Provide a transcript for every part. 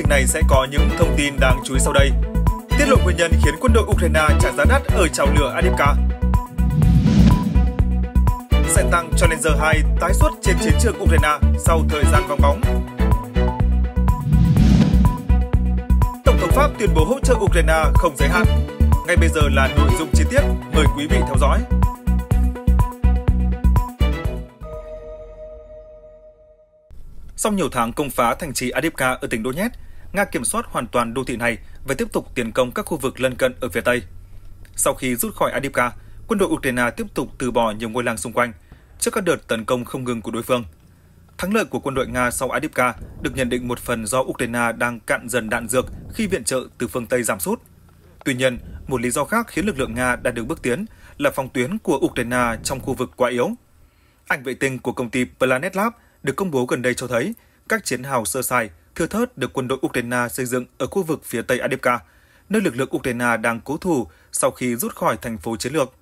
trình này sẽ có những thông tin đáng chú ý sau đây. Tiết lộ nguyên nhân khiến quân đội Ukraine trả giá đắt ở trào lửa Adivka. Xe tăng Challenger 2 tái xuất trên chiến trường Ukraine sau thời gian vắng bóng. Tổng thống Pháp tuyên bố hỗ trợ Ukraine không giới hạn. Ngay bây giờ là nội dung chi tiết, mời quý vị theo dõi. Sau nhiều tháng công phá thành trì Adivka ở tỉnh Donetsk, Nga kiểm soát hoàn toàn đô thị này và tiếp tục tiến công các khu vực lân cận ở phía Tây. Sau khi rút khỏi Adivka, quân đội Ukraine tiếp tục từ bỏ nhiều ngôi làng xung quanh trước các đợt tấn công không ngừng của đối phương. Thắng lợi của quân đội Nga sau Adivka được nhận định một phần do Ukraine đang cạn dần đạn dược khi viện trợ từ phương Tây giảm sút. Tuy nhiên, một lý do khác khiến lực lượng Nga đạt được bước tiến là phòng tuyến của Ukraine trong khu vực quá yếu. Ảnh vệ tinh của công ty Planet Lab được công bố gần đây cho thấy các chiến hào sơ sài Thưa thớt được quân đội Ukraine xây dựng ở khu vực phía tây Adepka, nơi lực lượng Ukraine đang cố thủ sau khi rút khỏi thành phố chiến lược.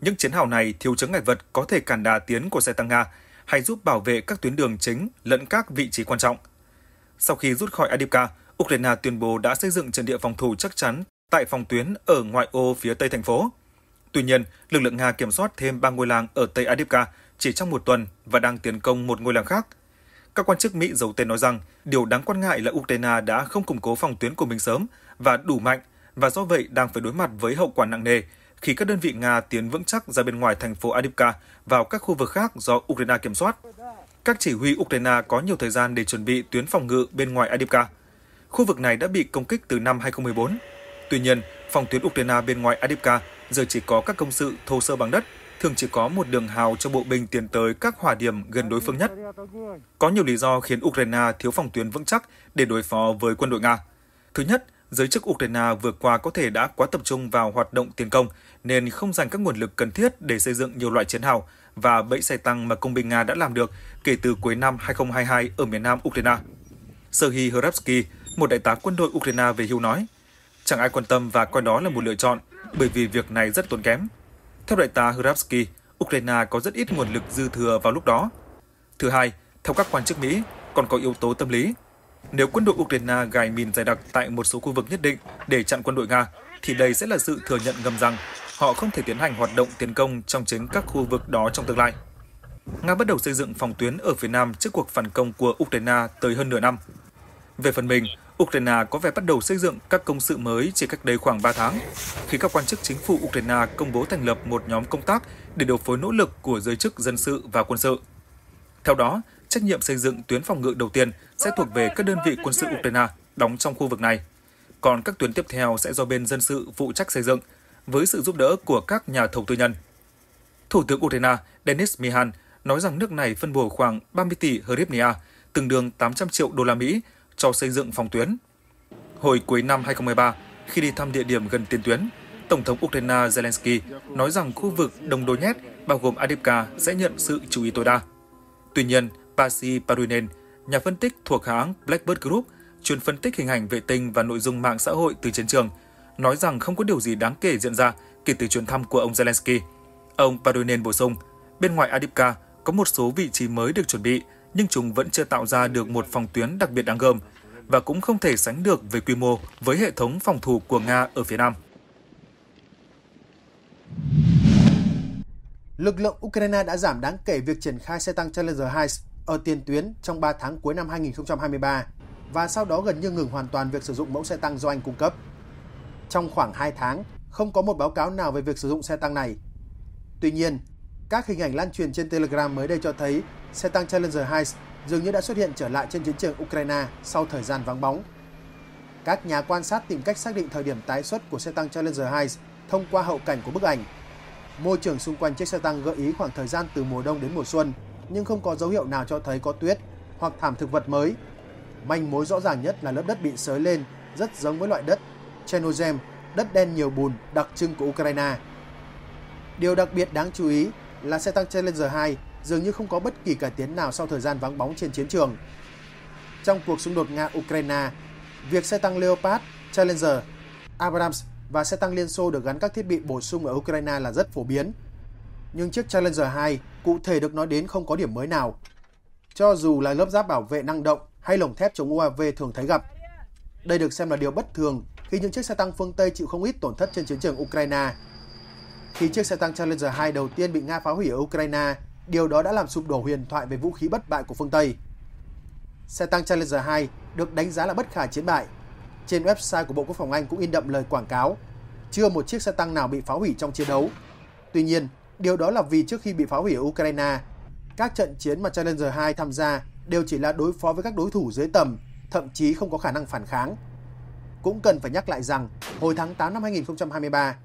Những chiến hào này thiếu chứng ngại vật có thể cản đà tiến của xe tăng Nga hay giúp bảo vệ các tuyến đường chính lẫn các vị trí quan trọng. Sau khi rút khỏi Adipka, Ukraine tuyên bố đã xây dựng trận địa phòng thủ chắc chắn tại phòng tuyến ở ngoại ô phía tây thành phố. Tuy nhiên, lực lượng Nga kiểm soát thêm 3 ngôi làng ở Tây Adipka chỉ trong một tuần và đang tiến công một ngôi làng khác – các quan chức Mỹ giấu tên nói rằng điều đáng quan ngại là Ukraine đã không củng cố phòng tuyến của mình sớm và đủ mạnh và do vậy đang phải đối mặt với hậu quả nặng nề khi các đơn vị Nga tiến vững chắc ra bên ngoài thành phố Adivka vào các khu vực khác do Ukraine kiểm soát. Các chỉ huy Ukraine có nhiều thời gian để chuẩn bị tuyến phòng ngự bên ngoài Adivka. Khu vực này đã bị công kích từ năm 2014. Tuy nhiên, phòng tuyến Ukraine bên ngoài Adivka giờ chỉ có các công sự thô sơ bằng đất thường chỉ có một đường hào cho bộ binh tiến tới các hỏa điểm gần đối phương nhất. Có nhiều lý do khiến Ukraine thiếu phòng tuyến vững chắc để đối phó với quân đội Nga. Thứ nhất, giới chức Ukraine vừa qua có thể đã quá tập trung vào hoạt động tiến công nên không dành các nguồn lực cần thiết để xây dựng nhiều loại chiến hào và bẫy xe tăng mà công binh Nga đã làm được kể từ cuối năm 2022 ở miền nam Ukraine. Serhiy Hrabsky, một đại tá quân đội Ukraine về hưu nói, chẳng ai quan tâm và coi đó là một lựa chọn bởi vì việc này rất tốn kém. Theo đại tá Hrabsky, Ukraine có rất ít nguồn lực dư thừa vào lúc đó. Thứ hai, theo các quan chức Mỹ, còn có yếu tố tâm lý. Nếu quân đội Ukraine gài mìn dày đặc tại một số khu vực nhất định để chặn quân đội Nga, thì đây sẽ là sự thừa nhận ngầm rằng họ không thể tiến hành hoạt động tiến công trong chính các khu vực đó trong tương lai. Nga bắt đầu xây dựng phòng tuyến ở phía nam trước cuộc phản công của Ukraine tới hơn nửa năm. Về phần mình, Ukraine có vẻ bắt đầu xây dựng các công sự mới chỉ cách đây khoảng 3 tháng, khi các quan chức chính phủ Ukraine công bố thành lập một nhóm công tác để điều phối nỗ lực của giới chức dân sự và quân sự. Theo đó, trách nhiệm xây dựng tuyến phòng ngự đầu tiên sẽ thuộc về các đơn vị quân sự Ukraine đóng trong khu vực này. Còn các tuyến tiếp theo sẽ do bên dân sự phụ trách xây dựng, với sự giúp đỡ của các nhà thầu tư nhân. Thủ tướng Ukraine Denis Mihan nói rằng nước này phân bổ khoảng 30 tỷ hryvnia, tương đương 800 triệu đô la Mỹ cho xây dựng phòng tuyến. Hồi cuối năm 2013, khi đi thăm địa điểm gần tiền tuyến, Tổng thống Ukraine Zelensky nói rằng khu vực Đông Donetsk bao gồm Adipka sẽ nhận sự chú ý tối đa. Tuy nhiên, Pasi Parunen, nhà phân tích thuộc hãng Blackbird Group, chuyên phân tích hình ảnh vệ tinh và nội dung mạng xã hội từ chiến trường, nói rằng không có điều gì đáng kể diễn ra kể từ chuyến thăm của ông Zelensky. Ông Parunen bổ sung, bên ngoài Adipka có một số vị trí mới được chuẩn bị, nhưng chúng vẫn chưa tạo ra được một phòng tuyến đặc biệt đáng gờm và cũng không thể sánh được về quy mô với hệ thống phòng thủ của Nga ở phía Nam. Lực lượng Ukraine đã giảm đáng kể việc triển khai xe tăng Challenger 2 ở tiền tuyến trong 3 tháng cuối năm 2023 và sau đó gần như ngừng hoàn toàn việc sử dụng mẫu xe tăng do Anh cung cấp. Trong khoảng 2 tháng, không có một báo cáo nào về việc sử dụng xe tăng này. Tuy nhiên, các hình ảnh lan truyền trên Telegram mới đây cho thấy xe tăng Challenger 2 dường như đã xuất hiện trở lại trên chiến trường Ukraine sau thời gian vắng bóng. Các nhà quan sát tìm cách xác định thời điểm tái xuất của xe tăng Challenger 2 thông qua hậu cảnh của bức ảnh. Môi trường xung quanh chiếc xe tăng gợi ý khoảng thời gian từ mùa đông đến mùa xuân, nhưng không có dấu hiệu nào cho thấy có tuyết hoặc thảm thực vật mới. Manh mối rõ ràng nhất là lớp đất bị sới lên, rất giống với loại đất Chernozem, đất đen nhiều bùn đặc trưng của Ukraine. Điều đặc biệt đáng chú ý là xe tăng Challenger 2 dường như không có bất kỳ cải tiến nào sau thời gian vắng bóng trên chiến trường. Trong cuộc xung đột Nga-Ukraine, việc xe tăng Leopard, Challenger, Abrams và xe tăng Liên Xô được gắn các thiết bị bổ sung ở Ukraine là rất phổ biến. Nhưng chiếc Challenger 2 cụ thể được nói đến không có điểm mới nào. Cho dù là lớp giáp bảo vệ năng động hay lồng thép chống UAV thường thấy gặp. Đây được xem là điều bất thường khi những chiếc xe tăng phương Tây chịu không ít tổn thất trên chiến trường Ukraine. Khi chiếc xe tăng Challenger 2 đầu tiên bị Nga phá hủy ở Ukraine, Điều đó đã làm sụp đổ huyền thoại về vũ khí bất bại của phương Tây. Xe tăng Challenger 2 được đánh giá là bất khả chiến bại. Trên website của Bộ Quốc phòng Anh cũng in đậm lời quảng cáo chưa một chiếc xe tăng nào bị phá hủy trong chiến đấu. Tuy nhiên, điều đó là vì trước khi bị phá hủy ở Ukraine, các trận chiến mà Challenger 2 tham gia đều chỉ là đối phó với các đối thủ dưới tầm, thậm chí không có khả năng phản kháng. Cũng cần phải nhắc lại rằng, hồi tháng 8 năm 2023,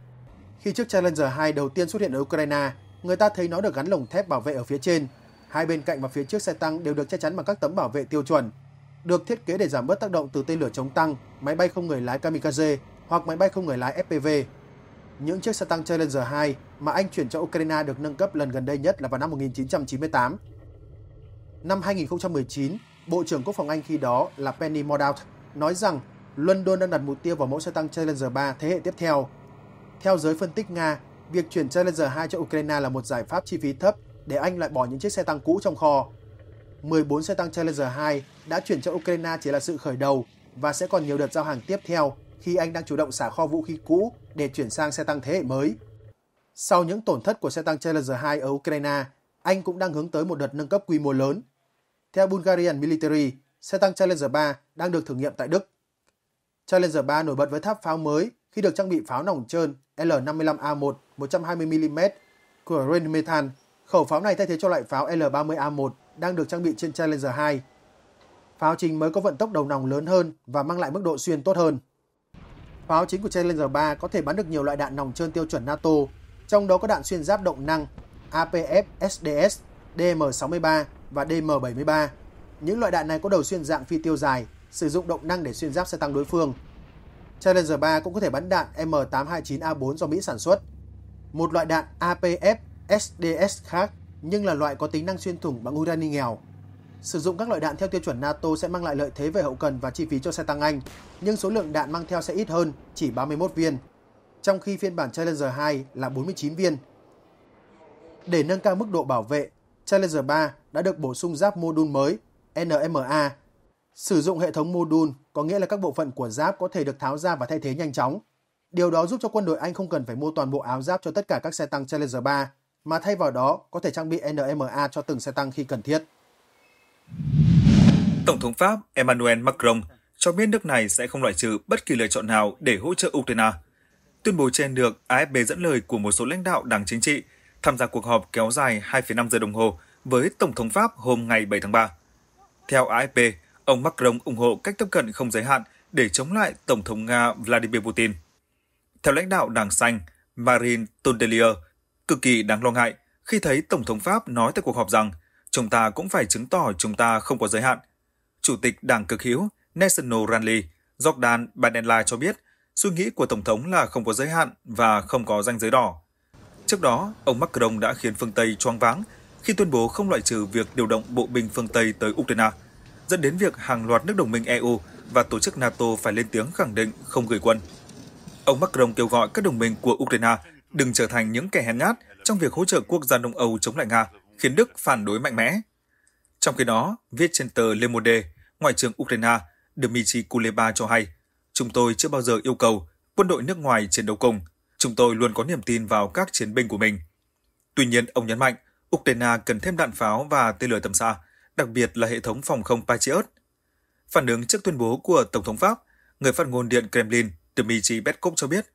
khi chiếc Challenger 2 đầu tiên xuất hiện ở Ukraine, người ta thấy nó được gắn lồng thép bảo vệ ở phía trên. Hai bên cạnh và phía trước xe tăng đều được che chắn bằng các tấm bảo vệ tiêu chuẩn, được thiết kế để giảm bớt tác động từ tên lửa chống tăng, máy bay không người lái kamikaze hoặc máy bay không người lái FPV. Những chiếc xe tăng Challenger 2 mà Anh chuyển cho Ukraine được nâng cấp lần gần đây nhất là vào năm 1998. Năm 2019, Bộ trưởng Quốc phòng Anh khi đó là Penny Mordaunt nói rằng London đang đặt mục tiêu vào mẫu xe tăng Challenger 3 thế hệ tiếp theo. Theo giới phân tích Nga, việc chuyển Challenger 2 cho Ukraine là một giải pháp chi phí thấp để Anh loại bỏ những chiếc xe tăng cũ trong kho. 14 xe tăng Challenger 2 đã chuyển cho Ukraine chỉ là sự khởi đầu và sẽ còn nhiều đợt giao hàng tiếp theo khi Anh đang chủ động xả kho vũ khí cũ để chuyển sang xe tăng thế hệ mới. Sau những tổn thất của xe tăng Challenger 2 ở Ukraine, Anh cũng đang hướng tới một đợt nâng cấp quy mô lớn. Theo Bulgarian Military, xe tăng Challenger 3 đang được thử nghiệm tại Đức. Challenger 3 nổi bật với tháp pháo mới khi được trang bị pháo nòng trơn L55A1 120mm của Rheinmetall. Khẩu pháo này thay thế cho loại pháo L30A1 đang được trang bị trên Challenger 2. Pháo chính mới có vận tốc đầu nòng lớn hơn và mang lại mức độ xuyên tốt hơn. Pháo chính của Challenger 3 có thể bắn được nhiều loại đạn nòng trơn tiêu chuẩn NATO, trong đó có đạn xuyên giáp động năng APF SDS, DM63 và DM73. Những loại đạn này có đầu xuyên dạng phi tiêu dài, sử dụng động năng để xuyên giáp xe tăng đối phương. Challenger 3 cũng có thể bắn đạn M829A4 do Mỹ sản xuất. Một loại đạn APF SDS khác nhưng là loại có tính năng xuyên thủng bằng urani nghèo. Sử dụng các loại đạn theo tiêu chuẩn NATO sẽ mang lại lợi thế về hậu cần và chi phí cho xe tăng Anh, nhưng số lượng đạn mang theo sẽ ít hơn, chỉ 31 viên, trong khi phiên bản Challenger 2 là 49 viên. Để nâng cao mức độ bảo vệ, Challenger 3 đã được bổ sung giáp mô đun mới NMA Sử dụng hệ thống module có nghĩa là các bộ phận của giáp có thể được tháo ra và thay thế nhanh chóng. Điều đó giúp cho quân đội Anh không cần phải mua toàn bộ áo giáp cho tất cả các xe tăng Challenger 3, mà thay vào đó có thể trang bị NMA cho từng xe tăng khi cần thiết. Tổng thống Pháp Emmanuel Macron cho biết nước này sẽ không loại trừ bất kỳ lựa chọn nào để hỗ trợ Ukraine. Tuyên bố trên được AFP dẫn lời của một số lãnh đạo đảng chính trị tham gia cuộc họp kéo dài 2,5 giờ đồng hồ với Tổng thống Pháp hôm ngày 7 tháng 3. Theo AFP, Ông Macron ủng hộ cách tiếp cận không giới hạn để chống lại Tổng thống Nga Vladimir Putin. Theo lãnh đạo Đảng Xanh, Marine Tondelier, cực kỳ đáng lo ngại khi thấy Tổng thống Pháp nói tại cuộc họp rằng chúng ta cũng phải chứng tỏ chúng ta không có giới hạn. Chủ tịch Đảng cực hữu National Rally, Jordan Badenla cho biết suy nghĩ của Tổng thống là không có giới hạn và không có ranh giới đỏ. Trước đó, ông Macron đã khiến phương Tây choáng váng khi tuyên bố không loại trừ việc điều động bộ binh phương Tây tới Ukraine – dẫn đến việc hàng loạt nước đồng minh EU và tổ chức NATO phải lên tiếng khẳng định không gửi quân. Ông Macron kêu gọi các đồng minh của Ukraine đừng trở thành những kẻ hèn nhát trong việc hỗ trợ quốc gia Đông Âu chống lại Nga, khiến Đức phản đối mạnh mẽ. Trong khi đó, viết trên tờ Le Monde, Ngoại trưởng Ukraine Dmitry Kuleba cho hay, chúng tôi chưa bao giờ yêu cầu quân đội nước ngoài chiến đấu cùng. Chúng tôi luôn có niềm tin vào các chiến binh của mình. Tuy nhiên, ông nhấn mạnh, Ukraine cần thêm đạn pháo và tên lửa tầm xa đặc biệt là hệ thống phòng không Patriot. Phản ứng trước tuyên bố của Tổng thống Pháp, người phát ngôn Điện Kremlin Dmitry Peskov cho biết,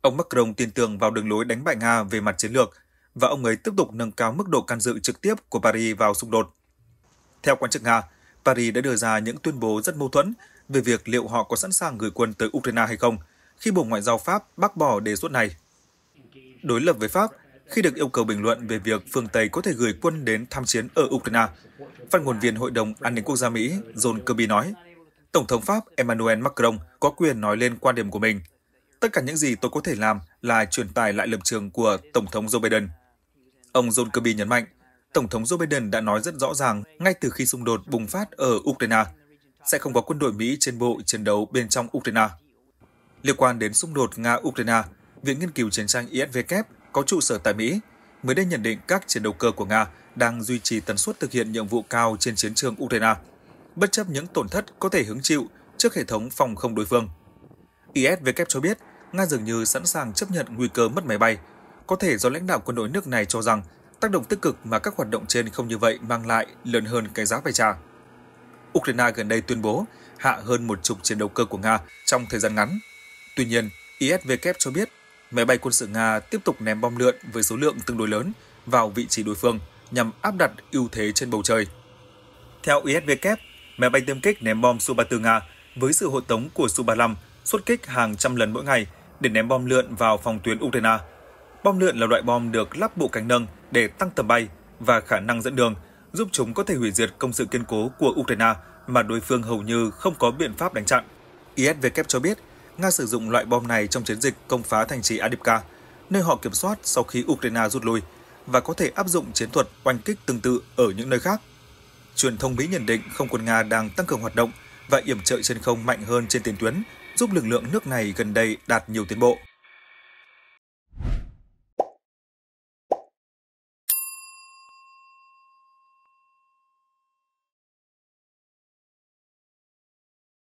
ông Macron tin tưởng vào đường lối đánh bại Nga về mặt chiến lược và ông ấy tiếp tục nâng cao mức độ can dự trực tiếp của Paris vào xung đột. Theo quan chức Nga, Paris đã đưa ra những tuyên bố rất mâu thuẫn về việc liệu họ có sẵn sàng gửi quân tới Ukraine hay không, khi Bộ Ngoại giao Pháp bác bỏ đề xuất này. Đối lập với Pháp, khi được yêu cầu bình luận về việc phương Tây có thể gửi quân đến tham chiến ở Ukraine. Phát ngôn viên Hội đồng An ninh Quốc gia Mỹ John Kirby nói, Tổng thống Pháp Emmanuel Macron có quyền nói lên quan điểm của mình. Tất cả những gì tôi có thể làm là truyền tải lại lập trường của Tổng thống Joe Biden. Ông John Kirby nhấn mạnh, Tổng thống Joe Biden đã nói rất rõ ràng ngay từ khi xung đột bùng phát ở Ukraine, sẽ không có quân đội Mỹ trên bộ chiến đấu bên trong Ukraine. Liên quan đến xung đột Nga-Ukraine, Viện Nghiên cứu Chiến tranh ISW có trụ sở tại Mỹ, mới đây nhận định các chiến đấu cơ của Nga đang duy trì tần suất thực hiện nhiệm vụ cao trên chiến trường Ukraine, bất chấp những tổn thất có thể hứng chịu trước hệ thống phòng không đối phương. ISW cho biết, Nga dường như sẵn sàng chấp nhận nguy cơ mất máy bay, có thể do lãnh đạo quân đội nước này cho rằng tác động tích cực mà các hoạt động trên không như vậy mang lại lớn hơn cái giá phải trả. Ukraine gần đây tuyên bố hạ hơn một chục chiến đấu cơ của Nga trong thời gian ngắn. Tuy nhiên, ISW cho biết máy bay quân sự Nga tiếp tục ném bom lượn với số lượng tương đối lớn vào vị trí đối phương nhằm áp đặt ưu thế trên bầu trời. Theo ISW, máy bay tiêm kích ném bom Su-34 Nga với sự hộ tống của Su-35 xuất kích hàng trăm lần mỗi ngày để ném bom lượn vào phòng tuyến Ukraine. Bom lượn là loại bom được lắp bộ cánh nâng để tăng tầm bay và khả năng dẫn đường, giúp chúng có thể hủy diệt công sự kiên cố của Ukraine mà đối phương hầu như không có biện pháp đánh chặn. ISW cho biết Nga sử dụng loại bom này trong chiến dịch công phá thành trì Adipka, nơi họ kiểm soát sau khi Ukraine rút lui và có thể áp dụng chiến thuật oanh kích tương tự ở những nơi khác. Truyền thông Mỹ nhận định không quân Nga đang tăng cường hoạt động và yểm trợ trên không mạnh hơn trên tiền tuyến, giúp lực lượng nước này gần đây đạt nhiều tiến bộ.